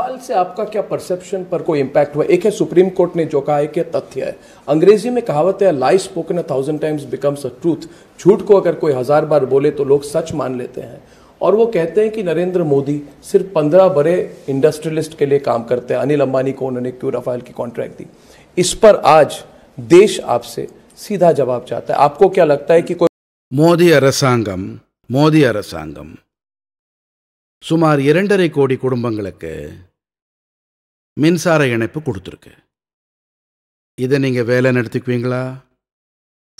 Rafale से आपका क्या परसेप्शन पर कोई इम्पैक्ट हुआ एक है सुप्रीम कोर्ट ने जो कहा है कि तथ्य है अंग्रेजी में कहावत है lie spoken a thousand times becomes a truth झूठ को अगर कोई हज़ार बार बोले तो लोग सच मान लेते हैं और वो कहते हैं कि नरेंद्र मोदी सिर्फ पंद्रह बड़े इंडस्ट्रियलिस्ट के लिए काम करते हैं अनिल अंबानी को उन्होंने क्यों रफाइल की कॉन्ट्रैक्ट दी इस पर आज देश आपसे सीधा जवाब चाहता है आपको क्या लगता है कि कोई மோதி அரசாங்கம் மோதி அரசாங்கம் சுமார் இரண்டரை கோடி குடும்பங்களுக்கு மின்சார இணைப்பு கொடுத்துருக்கு இதை நீங்கள் வேலை நடத்திக்குவீங்களா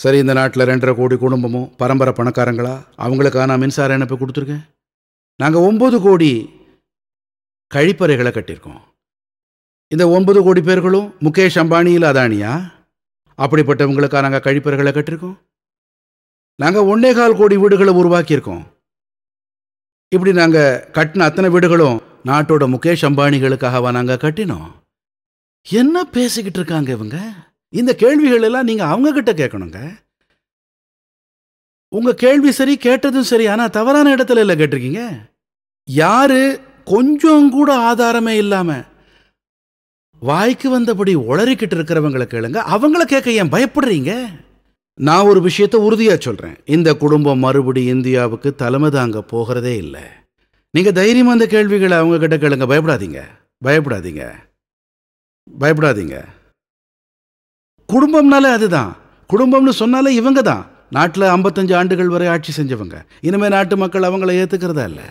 சரி இந்த நாட்டில் ரெண்டரை கோடி குடும்பமும் பரம்பரை பணக்காரங்களா அவங்களுக்காக நான் மின்சார இணைப்பு கொடுத்துருக்கேன் நாங்கள் ஒம்பது கோடி கழிப்பறைகளை கட்டியிருக்கோம் இந்த ஒன்பது கோடி பேர்களும் முகேஷ் அம்பானியில் அதானியா அப்படிப்பட்டவங்களுக்காக நாங்கள் கழிப்பறைகளை கட்டியிருக்கோம் நாங்கள் ஒன்னே கால் கோடி வீடுகளை உருவாக்கியிருக்கோம் இப்படி நாங்கள் கட்டின அத்தனை வீடுகளும் நாட்டோட முகேஷ் அம்பானிகளுக்காகவா நாங்கள் கட்டினோம் என்ன பேசிக்கிட்டு இருக்காங்க இவங்க இந்த கேள்விகள் எல்லாம் நீங்கள் அவங்கக்கிட்ட கேட்கணுங்க உங்கள் கேள்வி சரி கேட்டதும் சரி ஆனால் தவறான இடத்துல இல்லை கேட்டிருக்கீங்க யாரு கொஞ்சம் கூட ஆதாரமே இல்லாமல் வாய்க்கு வந்தபடி உளறிக்கிட்டு இருக்கிறவங்களை கேளுங்க அவங்கள கேட்க ஏன் பயப்படுறீங்க நான் ஒரு விஷயத்தை உறுதியாக சொல்கிறேன் இந்த குடும்பம் மறுபடி இந்தியாவுக்கு தலைமை தாங்க போகிறதே இல்லை நீங்கள் தைரியமாக அந்த கேள்விகளை அவங்கக்கிட்ட கேளுங்க பயப்படாதீங்க பயப்படாதீங்க பயப்படாதீங்க குடும்பம்னாலே அதுதான் குடும்பம்னு சொன்னாலே இவங்க தான் நாட்டில் ஐம்பத்தஞ்சு ஆண்டுகள் வரை ஆட்சி செஞ்சவங்க இனிமேல் நாட்டு மக்கள் அவங்கள ஏற்றுக்கிறதா இல்லை